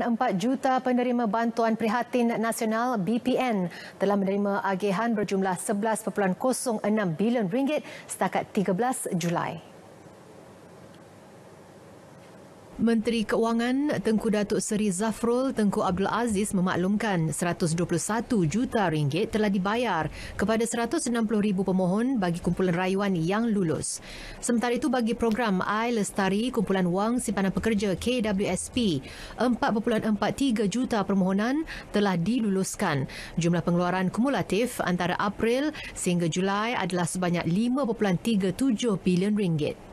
4 juta penerima bantuan prihatin nasional BPN telah menerima agihan berjumlah 11.06 bilion ringgit setakat 13 Julai. Menteri Keuangan Tengku Datuk Seri Zafrul Tengku Abdul Aziz memaklumkan 121 juta ringgit telah dibayar kepada 160,000 pemohon bagi kumpulan rayuan yang lulus. Sementara itu bagi program I Lestari Kumpulan Wang Simpanan Pekerja KWSP, 4.43 juta permohonan telah diluluskan. Jumlah pengeluaran kumulatif antara April sehingga Julai adalah sebanyak 5.37 bilion ringgit.